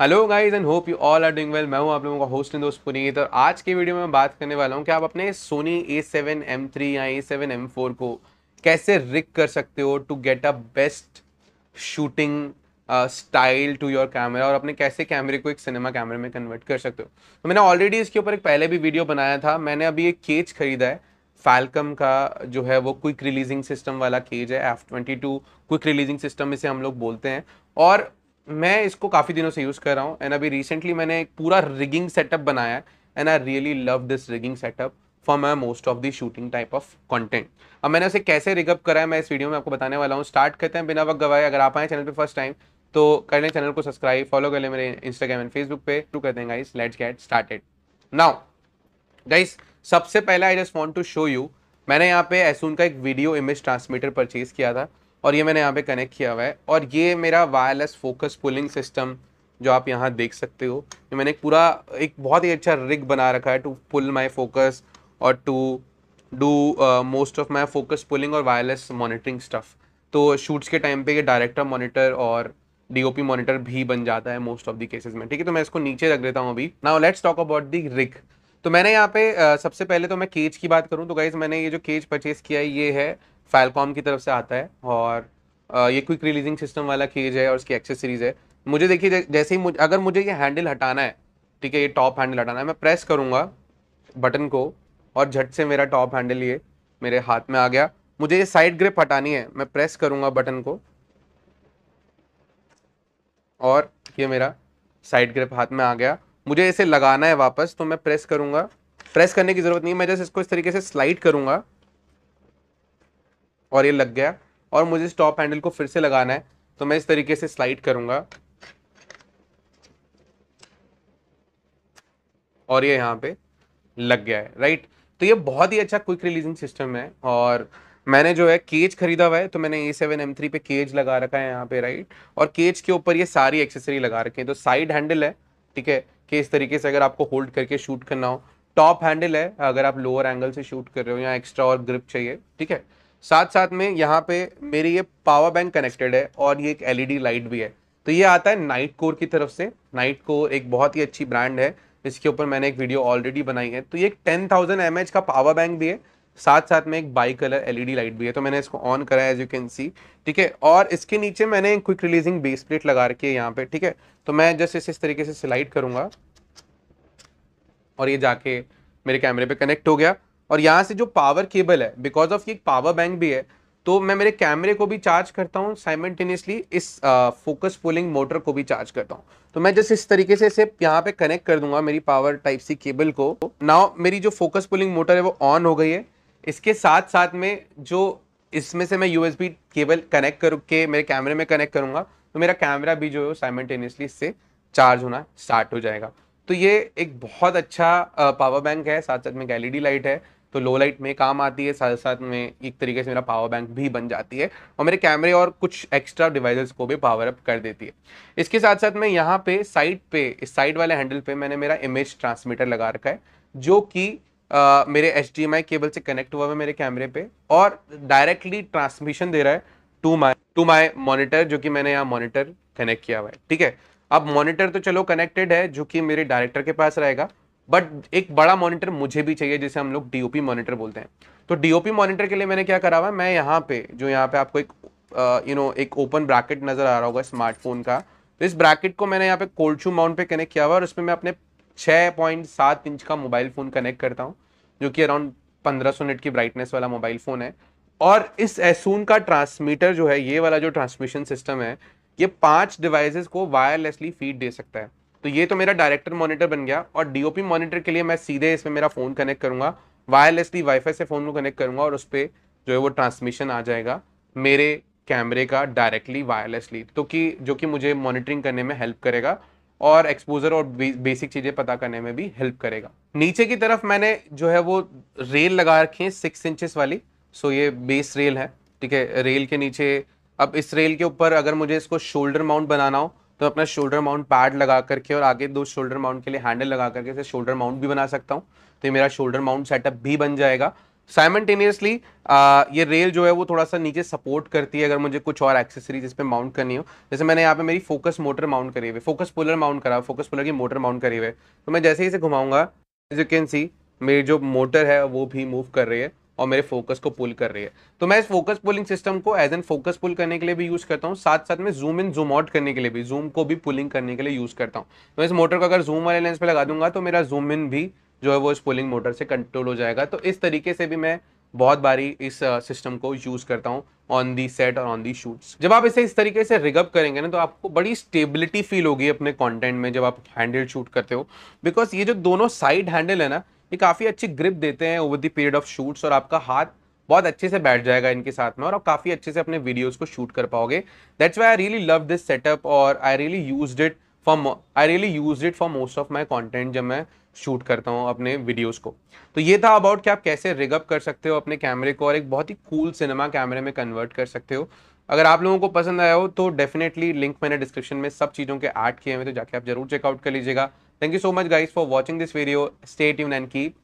Hello guys and hope you all are doing well मैं हूं आप लोगों का होस्ट एंड दोस्त पुनीत और आज की वीडियो में मैं बात करने वाला हूं कि आप अपने Sony A seven M three या ए सेवन एम फोर को कैसे रिक कर सकते हो to get a best shooting style to your camera और अपने कैसे कैमरे को एक सिनेमा कैमरे में कन्वर्ट कर सकते हो तो मैंने ऑलरेडी इसके ऊपर एक पहले भी वीडियो बनाया था मैंने अभी एक केज खरीदा है फैल्कम का जो है वो क्विक रिलीजिंग सिस्टम वाला केज है F twenty two quick releasing system इसे हम लोग बोलते हैं और मैं इसको काफ़ी दिनों से यूज़ कर रहा हूँ एंड अभी रिसेंटली मैंने एक पूरा रिगिंग सेटअप बनाया है and I really love this rigging setup for my most of the shooting type of content अब मैंने उसे कैसे रिगअप करा है मैं इस वीडियो में आपको बताने वाला हूँ स्टार्ट करते हैं बिना वक्त गवाए अगर आप आए चैनल पर फर्स्ट टाइम तो कर लें चैनल को सब्सक्राइब फॉलो कर लें मेरे इंस्टाग्राम एंड फेसबुक पे टू कर देंगे guys let's get started now guys सबसे पहले I just want to show you मैंने यहाँ पे एसून का एक वीडियो इमेज ट्रांसमीटर परचेज किया था और ये मैंने यहाँ पे कनेक्ट किया हुआ है और ये मेरा वायरलेस फोकस पुलिंग सिस्टम जो आप यहाँ देख सकते हो ये मैंने एक पूरा एक बहुत ही अच्छा रिग बना रखा है टू पुल माई फोकस और to do most of my focus pulling और वायरलेस मॉनिटरिंग स्टफ़ तो शूट्स के टाइम पे ये डायरेक्टर मॉनिटर और डीओपी मॉनिटर भी बन जाता है मोस्ट ऑफ द केसेज में ठीक है तो मैं इसको नीचे रख देता हूँ अभी now let's talk about the rig तो मैंने यहाँ पे uh, सबसे पहले तो मैं केज की बात करूँ तो गाइज मैंने ये जो केज परचेज किया है ये है फैलकॉम की तरफ से आता है और ये क्विक रिलीजिंग सिस्टम वाला खीज है और उसकी एक्सेसरीज है मुझे देखिए जैसे ही मुझे अगर मुझे ये हैंडल हटाना है ठीक है ये टॉप हैंडल हटाना है मैं प्रेस करूँगा बटन को और झट से मेरा टॉप हैंडल ये मेरे हाथ में आ गया मुझे ये साइड ग्रिप हटानी है मैं प्रेस करूँगा बटन को और ये मेरा साइड ग्रिप हाथ में आ गया मुझे इसे लगाना है वापस तो मैं प्रेस करूँगा प्रेस करने की ज़रूरत नहीं मैं जैसे इसको इस तरीके से स्लाइड करूँगा और ये लग गया और मुझे इस टॉप हैंडल को फिर से लगाना है तो मैं इस तरीके से स्लाइड करूंगा और ये यहाँ पे लग गया है राइट तो ये बहुत ही अच्छा क्विक रिलीजिंग सिस्टम है और मैंने जो है केज खरीदा हुआ है तो मैंने ए सेवन एम थ्री पे केज लगा रखा है यहाँ पे राइट और केज के ऊपर ये सारी एक्सेसरी लगा रखी है तो साइड हैंडल है ठीक है कि इस तरीके से अगर आपको होल्ड करके शूट करना हो टॉप हैंडल है अगर आप लोअर एंगल से शूट कर रहे हो या एक्स्ट्रा और ग्रिप चाहिए ठीक है साथ साथ में यहाँ पे मेरी ये पावर बैंक कनेक्टेड है और ये एक एलईडी लाइट भी है तो ये आता है नाइट कोर की तरफ से नाइट कोर एक बहुत ही अच्छी ब्रांड है इसके ऊपर मैंने एक वीडियो ऑलरेडी बनाई है तो ये एक टेन थाउजेंड एम एच का पावर बैंक भी है साथ साथ में एक बाई कलर एलईडी लाइट भी है तो मैंने इसको ऑन करा है एज यू कैन सी ठीक है और इसके नीचे मैंने क्विक रिलीजिंग बेस प्लेट लगा रखी है यहाँ पे ठीक है तो मैं जस्ट इसे इस तरीके से सिलाइड करूंगा और ये जाके मेरे कैमरे पे कनेक्ट हो गया और यहाँ से जो पावर केबल है बिकॉज ऑफ ये पावर बैंक भी है तो मैं मेरे कैमरे को भी चार्ज करता हूँ साइमल्टेनियसली इस फोकस पुलिंग मोटर को भी चार्ज करता हूँ तो मैं जस्ट इस तरीके से इसे यहाँ पे कनेक्ट कर दूंगा मेरी पावर टाइप सी केबल को नाउ मेरी जो फोकस पुलिंग मोटर है वो ऑन हो गई है इसके साथ साथ में जो इसमें से मैं यू केबल कनेक्ट कर के मेरे कैमरे में कनेक्ट करूँगा तो मेरा कैमरा भी जो है साइमल्टेनियसली इससे चार्ज होना स्टार्ट हो जाएगा तो ये एक बहुत अच्छा पावर बैंक है साथ साथ में एक एल लाइट है तो लो लाइट में काम आती है साथ साथ में एक तरीके से मेरा पावर बैंक भी बन जाती है और मेरे कैमरे और कुछ एक्स्ट्रा डिवाइसेस को भी पावर अप कर देती है इसके साथ साथ मैं यहाँ पे साइड पे इस साइड वाले हैंडल पे मैंने मेरा इमेज ट्रांसमीटर लगा रखा है जो कि मेरे एच केबल से कनेक्ट हुआ है मेरे कैमरे पे और डायरेक्टली ट्रांसमिशन दे रहा है to my to my monitor जो कि मैंने यहाँ मोनिटर कनेक्ट किया हुआ है ठीक है अब मॉनिटर तो चलो कनेक्टेड है जो कि मेरे डायरेक्टर के पास रहेगा बट एक बड़ा मॉनिटर मुझे भी चाहिए जिसे हम लोग डीओपी मॉनिटर बोलते हैं तो डीओपी मॉनिटर के लिए मैंने क्या करा हुआ है मैं यहाँ पे जो यहाँ पे आपको एक यू नो एक ओपन ब्रैकेट नजर आ रहा होगा स्मार्टफोन का तो इस ब्रैकेट को मैंने यहाँ पे कोल्ड माउंट पे कनेक्ट किया हुआ और उसमें मैं अपने छः पॉइंट सात इंच का मोबाइल फ़ोन कनेक्ट करता हूँ जो कि अराउंड पंद्रह सौ की ब्राइटनेस वाला मोबाइल फ़ोन है और इस एसून का ट्रांसमीटर जो है ये वाला जो ट्रांसमिशन सिस्टम है ये पांच डिवाइसेस को वायरलेसली फीड दे सकता है तो ये तो मेरा डायरेक्टर मॉनिटर बन गया और डीओपी मॉनिटर के लिए मैं सीधे इसमें मेरा फ़ोन कनेक्ट करूंगा वायरलेसली वाईफाई से फ़ोन को कनेक्ट करूँगा और उस पर जो है वो ट्रांसमिशन आ जाएगा मेरे कैमरे का डायरेक्टली वायरलेसली तो कि जो कि मुझे मॉनिटरिंग करने में हेल्प करेगा और एक्सपोजर और बेसिक चीज़ें पता करने में भी हेल्प करेगा नीचे की तरफ मैंने जो है वो रेल लगा रखी है सिक्स इंचेस वाली सो ये बेस रेल है ठीक है रेल के नीचे अब इस रेल के ऊपर अगर मुझे इसको शोल्डर माउंट बनाना हो तो अपना शोल्डर माउंट पैड लगा करके और आगे दो शोल्डर माउंट के लिए हैंडल लगा करके इसे शोल्डर माउंट भी बना सकता हूँ तो ये मेरा शोल्डर माउंट सेटअप भी बन जाएगा साइमल्टेनियसली ये रेल जो है वो थोड़ा सा नीचे सपोर्ट करती है अगर मुझे कुछ और एक्सेसरीज इस पर माउंट करनी हो जैसे मैंने यहाँ पे मेरी फोकस मोटर माउंट करी हुई फोकस पुलर माउंट करा फोकस पुलर की मोटर माउंट करी हुई है तो मैं जैसे ही इसे घुमाऊंगा यू कैन सी मेरी जो मोटर है वो भी मूव कर रही है और मेरे फोकस को पुल कर रही है तो मैं इस फोकस पुलिंग सिस्टम को एज एन फोकस पुल करने के लिए भी यूज़ करता हूँ साथ साथ में जूम इन जूम आउट करने के लिए भी जूम को भी पुलिंग करने के लिए यूज़ करता हूँ तो इस मोटर को अगर जूम वाले लेंस पे लगा दूंगा तो मेरा जूम इन भी जो है वो इस पुलिंग मोटर से कंट्रोल हो जाएगा तो इस तरीके से भी मैं बहुत बारी इस सिस्टम को यूज़ करता हूँ ऑन दी सेट और ऑन दी शूट्स जब आप इसे इस तरीके से रिगअप करेंगे ना तो आपको बड़ी स्टेबिलिटी फील होगी अपने कॉन्टेंट में जब आप हैंडल शूट करते हो बिकॉज ये जो दोनों साइड हैंडल है ना ये काफ़ी अच्छी ग्रिप देते हैं over the period of shoots और आपका हाथ बहुत अच्छे से बैठ जाएगा इनके साथ में और आप काफ़ी अच्छे से अपने वीडियोस को शूट कर पाओगे that's why I really love this setup और I really use it for I really use it for most of my content जब मैं शूट करता हूँ अपने वीडियोज़ को तो ये था अबाउट कि आप कैसे रिगअप कर सकते हो अपने कैमरे को और एक बहुत ही कूल सिनेमा कैमरे में कन्वर्ट कर सकते हो अगर आप लोगों को पसंद आया हो तो डेफिनेटली लिंक मैंने डिस्क्रिप्शन में सब चीज़ों के ऐड किए हुए तो जाके आप जरूर चेकआउट कर लीजिएगा Thank you so much guys for watching this video. Stay tuned and keep